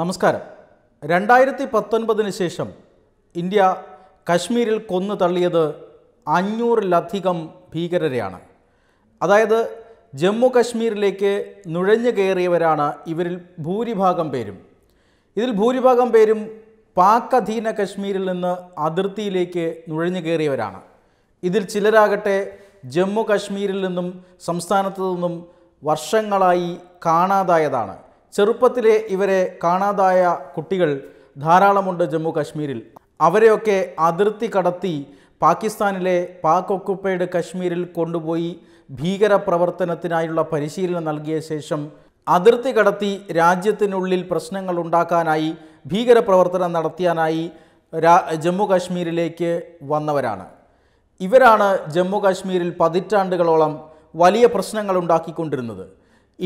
നമസ്കാരം രണ്ടായിരത്തി പത്തൊൻപതിന് ശേഷം ഇന്ത്യ കശ്മീരിൽ കൊന്നു തള്ളിയത് അഞ്ഞൂറിലധികം ഭീകരരെയാണ് അതായത് ജമ്മു കശ്മീരിലേക്ക് നുഴഞ്ഞു കയറിയവരാണ് ഇവരിൽ ഭൂരിഭാഗം പേരും ഇതിൽ ഭൂരിഭാഗം പേരും പാക് അധീന കശ്മീരിൽ നിന്ന് അതിർത്തിയിലേക്ക് നുഴഞ്ഞു കയറിയവരാണ് ഇതിൽ ചിലരാകട്ടെ ജമ്മു കശ്മീരിൽ നിന്നും സംസ്ഥാനത്തു നിന്നും വർഷങ്ങളായി കാണാതായതാണ് ചെറുപ്പത്തിലെ ഇവരെ കാണാതായ കുട്ടികൾ ധാരാളമുണ്ട് ജമ്മു കാശ്മീരിൽ അവരെയൊക്കെ അതിർത്തി കടത്തി പാകിസ്ഥാനിലെ പാക് ഒക്കുപ്പൈഡ് കശ്മീരിൽ കൊണ്ടുപോയി ഭീകര പ്രവർത്തനത്തിനായുള്ള പരിശീലനം നൽകിയ ശേഷം അതിർത്തി കടത്തി രാജ്യത്തിനുള്ളിൽ പ്രശ്നങ്ങൾ ഉണ്ടാക്കാനായി ഭീകരപ്രവർത്തനം നടത്തിയാനായി രാ ജമ്മു കാശ്മീരിലേക്ക് വന്നവരാണ് ഇവരാണ് ജമ്മു കാശ്മീരിൽ പതിറ്റാണ്ടുകളോളം വലിയ പ്രശ്നങ്ങൾ ഉണ്ടാക്കിക്കൊണ്ടിരുന്നത്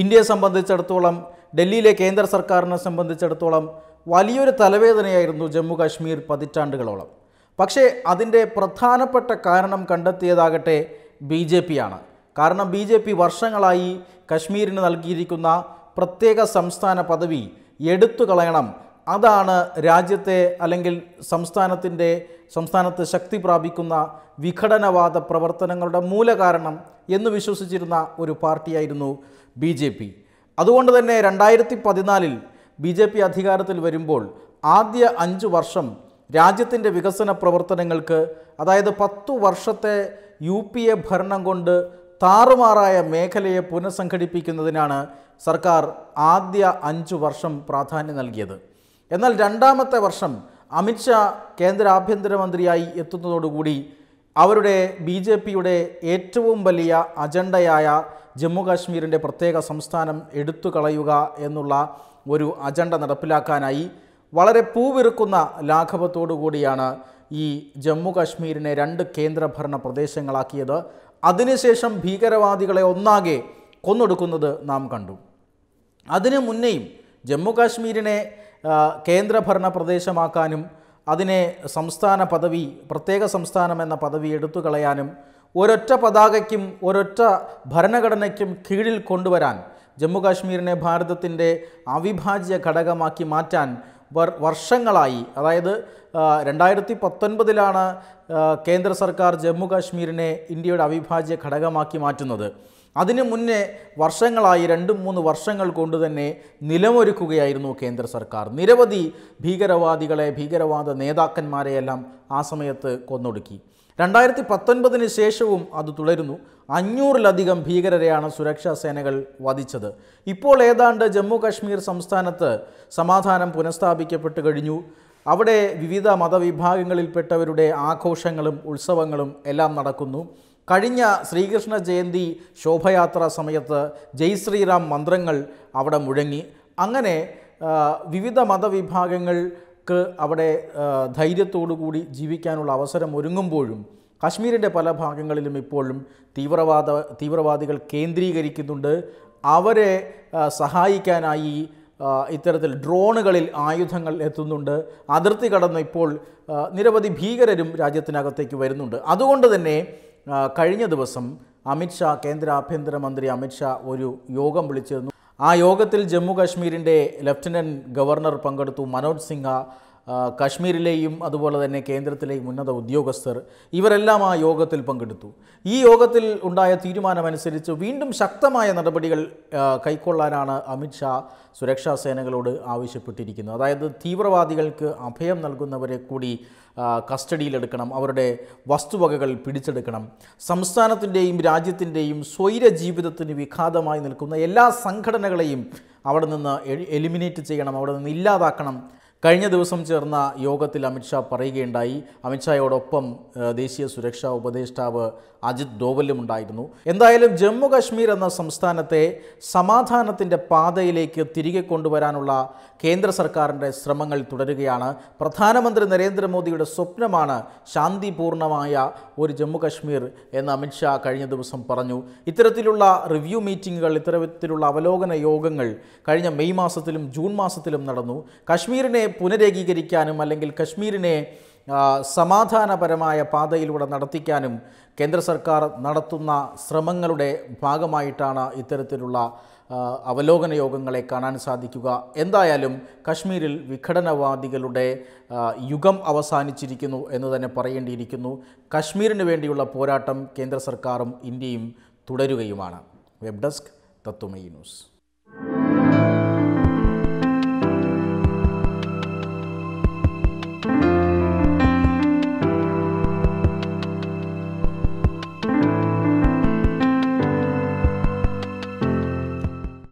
ഇന്ത്യയെ സംബന്ധിച്ചിടത്തോളം ഡൽഹിയിലെ കേന്ദ്ര സർക്കാരിനെ സംബന്ധിച്ചിടത്തോളം വലിയൊരു തലവേദനയായിരുന്നു ജമ്മു കാശ്മീർ പതിറ്റാണ്ടുകളോളം പക്ഷേ അതിൻ്റെ പ്രധാനപ്പെട്ട കാരണം കണ്ടെത്തിയതാകട്ടെ ബി ജെ ആണ് കാരണം ബി ജെ പി വർഷങ്ങളായി കശ്മീരിന് നൽകിയിരിക്കുന്ന പ്രത്യേക സംസ്ഥാന പദവി എടുത്തു കളയണം അതാണ് രാജ്യത്തെ അല്ലെങ്കിൽ സംസ്ഥാനത്തിൻ്റെ സംസ്ഥാനത്ത് ശക്തി പ്രാപിക്കുന്ന വിഘടനവാദ പ്രവർത്തനങ്ങളുടെ മൂലകാരണം എന്ന് വിശ്വസിച്ചിരുന്ന ഒരു പാർട്ടിയായിരുന്നു ബി ജെ പി അതുകൊണ്ട് തന്നെ രണ്ടായിരത്തി പതിനാലിൽ ബി ജെ പി അധികാരത്തിൽ വരുമ്പോൾ ആദ്യ അഞ്ച് വർഷം രാജ്യത്തിൻ്റെ വികസന പ്രവർത്തനങ്ങൾക്ക് അതായത് പത്തു വർഷത്തെ യു പി എ ഭരണം കൊണ്ട് താറുമാറായ മേഖലയെ പുനഃസംഘടിപ്പിക്കുന്നതിനാണ് സർക്കാർ ആദ്യ അഞ്ച് വർഷം പ്രാധാന്യം നൽകിയത് എന്നാൽ രണ്ടാമത്തെ വർഷം അമിത്ഷാ കേന്ദ്ര ആഭ്യന്തരമന്ത്രിയായി എത്തുന്നതോടുകൂടി അവരുടെ ബി ജെ പിയുടെ ഏറ്റവും വലിയ അജണ്ടയായ ജമ്മു പ്രത്യേക സംസ്ഥാനം എടുത്തു കളയുക എന്നുള്ള ഒരു അജണ്ട നടപ്പിലാക്കാനായി വളരെ പൂവിറുക്കുന്ന ലാഘവത്തോടു കൂടിയാണ് ഈ ജമ്മു കാശ്മീരിനെ രണ്ട് കേന്ദ്രഭരണ പ്രദേശങ്ങളാക്കിയത് അതിനുശേഷം ഭീകരവാദികളെ ഒന്നാകെ കൊന്നൊടുക്കുന്നത് നാം കണ്ടു അതിനു മുന്നേയും ജമ്മു കാശ്മീരിനെ കേന്ദ്രഭരണ പ്രദേശമാക്കാനും അതിനെ സംസ്ഥാന പദവി പ്രത്യേക സംസ്ഥാനം എന്ന പദവി എടുത്തു കളയാനും ഒരൊറ്റ പതാകയ്ക്കും ഒരൊറ്റ ഭരണഘടനയ്ക്കും കീഴിൽ കൊണ്ടുവരാൻ ജമ്മുകാശ്മീരിനെ ഭാരതത്തിൻ്റെ അവിഭാജ്യ ഘടകമാക്കി മാറ്റാൻ വർഷങ്ങളായി അതായത് രണ്ടായിരത്തി പത്തൊൻപതിലാണ് കേന്ദ്ര സർക്കാർ ജമ്മു കാശ്മീരിനെ ഇന്ത്യയുടെ അവിഭാജ്യ ഘടകമാക്കി മാറ്റുന്നത് അതിനു മുന്നേ വർഷങ്ങളായി രണ്ടും മൂന്ന് വർഷങ്ങൾ കൊണ്ട് തന്നെ നിലമൊരുക്കുകയായിരുന്നു കേന്ദ്ര സർക്കാർ നിരവധി ഭീകരവാദികളെ ഭീകരവാദ നേതാക്കന്മാരെയെല്ലാം ആ സമയത്ത് കൊന്നൊടുക്കി രണ്ടായിരത്തി പത്തൊൻപതിന് ശേഷവും അത് തുടരുന്നു അഞ്ഞൂറിലധികം ഭീകരരെയാണ് സുരക്ഷാ സേനകൾ വധിച്ചത് ഇപ്പോൾ ഏതാണ്ട് ജമ്മു കാശ്മീർ സംസ്ഥാനത്ത് സമാധാനം പുനഃസ്ഥാപിക്കപ്പെട്ടു കഴിഞ്ഞു അവിടെ വിവിധ മതവിഭാഗങ്ങളിൽപ്പെട്ടവരുടെ ആഘോഷങ്ങളും ഉത്സവങ്ങളും എല്ലാം നടക്കുന്നു കഴിഞ്ഞ ശ്രീകൃഷ്ണ ജയന്തി ശോഭയാത്രാ സമയത്ത് ജയ് ശ്രീറാം മന്ത്രങ്ങൾ അവിടെ മുഴങ്ങി അങ്ങനെ വിവിധ മതവിഭാഗങ്ങൾ ക്ക് അവിടെ കൂടി ജീവിക്കാനുള്ള അവസരം ഒരുങ്ങുമ്പോഴും കാശ്മീരിൻ്റെ പല ഭാഗങ്ങളിലും ഇപ്പോഴും തീവ്രവാദ തീവ്രവാദികൾ കേന്ദ്രീകരിക്കുന്നുണ്ട് അവരെ സഹായിക്കാനായി ഇത്തരത്തിൽ ഡ്രോണുകളിൽ ആയുധങ്ങൾ എത്തുന്നുണ്ട് അതിർത്തി കടന്ന് ഇപ്പോൾ നിരവധി ഭീകരരും രാജ്യത്തിനകത്തേക്ക് വരുന്നുണ്ട് അതുകൊണ്ട് തന്നെ കഴിഞ്ഞ ദിവസം അമിത്ഷാ കേന്ദ്ര ആഭ്യന്തരമന്ത്രി അമിത്ഷാ ഒരു യോഗം വിളിച്ചിരുന്നു ആ യോഗത്തിൽ ജമ്മു കാശ്മീരിൻ്റെ ലഫ്റ്റനൻറ്റ് ഗവർണർ പങ്കെടുത്തു മനോജ് സിൻഹ കശ്മീരിലെയും അതുപോലെ തന്നെ കേന്ദ്രത്തിലെയും ഉന്നത ഉദ്യോഗസ്ഥർ ഇവരെല്ലാം ആ യോഗത്തിൽ പങ്കെടുത്തു ഈ യോഗത്തിൽ ഉണ്ടായ തീരുമാനമനുസരിച്ച് വീണ്ടും ശക്തമായ നടപടികൾ കൈക്കൊള്ളാനാണ് അമിത്ഷാ സുരക്ഷാ സേനകളോട് ആവശ്യപ്പെട്ടിരിക്കുന്നത് അതായത് തീവ്രവാദികൾക്ക് അഭയം നൽകുന്നവരെ കൂടി കസ്റ്റഡിയിലെടുക്കണം അവരുടെ വസ്തുവകകൾ പിടിച്ചെടുക്കണം സംസ്ഥാനത്തിൻ്റെയും രാജ്യത്തിൻ്റെയും സ്വൈര ജീവിതത്തിന് വിഘാതമായി നിൽക്കുന്ന എല്ലാ സംഘടനകളെയും അവിടെ നിന്ന് എലിമിനേറ്റ് ചെയ്യണം അവിടെ നിന്ന് ഇല്ലാതാക്കണം കഴിഞ്ഞ ദിവസം ചേർന്ന യോഗത്തിൽ അമിത്ഷാ പറയുകയുണ്ടായി അമിത്ഷായോടൊപ്പം ദേശീയ സുരക്ഷാ ഉപദേഷ്ടാവ് അജിത് ഡോവലും ഉണ്ടായിരുന്നു എന്തായാലും ജമ്മു കശ്മീർ എന്ന സംസ്ഥാനത്തെ സമാധാനത്തിൻ്റെ പാതയിലേക്ക് തിരികെ കൊണ്ടുവരാനുള്ള കേന്ദ്ര സർക്കാരിൻ്റെ ശ്രമങ്ങൾ തുടരുകയാണ് പ്രധാനമന്ത്രി നരേന്ദ്രമോദിയുടെ സ്വപ്നമാണ് ശാന്തിപൂർണമായ ഒരു ജമ്മു കശ്മീർ എന്ന് അമിത്ഷാ കഴിഞ്ഞ ദിവസം പറഞ്ഞു ഇത്തരത്തിലുള്ള റിവ്യൂ മീറ്റിങ്ങുകൾ ഇത്തരത്തിലുള്ള അവലോകന യോഗങ്ങൾ കഴിഞ്ഞ മെയ് മാസത്തിലും ജൂൺ മാസത്തിലും നടന്നു കശ്മീരിനെ പുനരേകീകരിക്കാനും അല്ലെങ്കിൽ കശ്മീരിനെ സമാധാനപരമായ പാതയിലൂടെ നടത്തിക്കാനും കേന്ദ്ര സർക്കാർ നടത്തുന്ന ശ്രമങ്ങളുടെ ഭാഗമായിട്ടാണ് ഇത്തരത്തിലുള്ള അവലോകന യോഗങ്ങളെ കാണാൻ സാധിക്കുക എന്തായാലും കശ്മീരിൽ വിഘടനവാദികളുടെ യുഗം അവസാനിച്ചിരിക്കുന്നു എന്ന് തന്നെ പറയേണ്ടിയിരിക്കുന്നു കശ്മീരിന് വേണ്ടിയുള്ള പോരാട്ടം കേന്ദ്ര സർക്കാരും ഇന്ത്യയും തുടരുകയുമാണ് വെബ് ഡെസ്ക് തത്വമയി ന്യൂസ്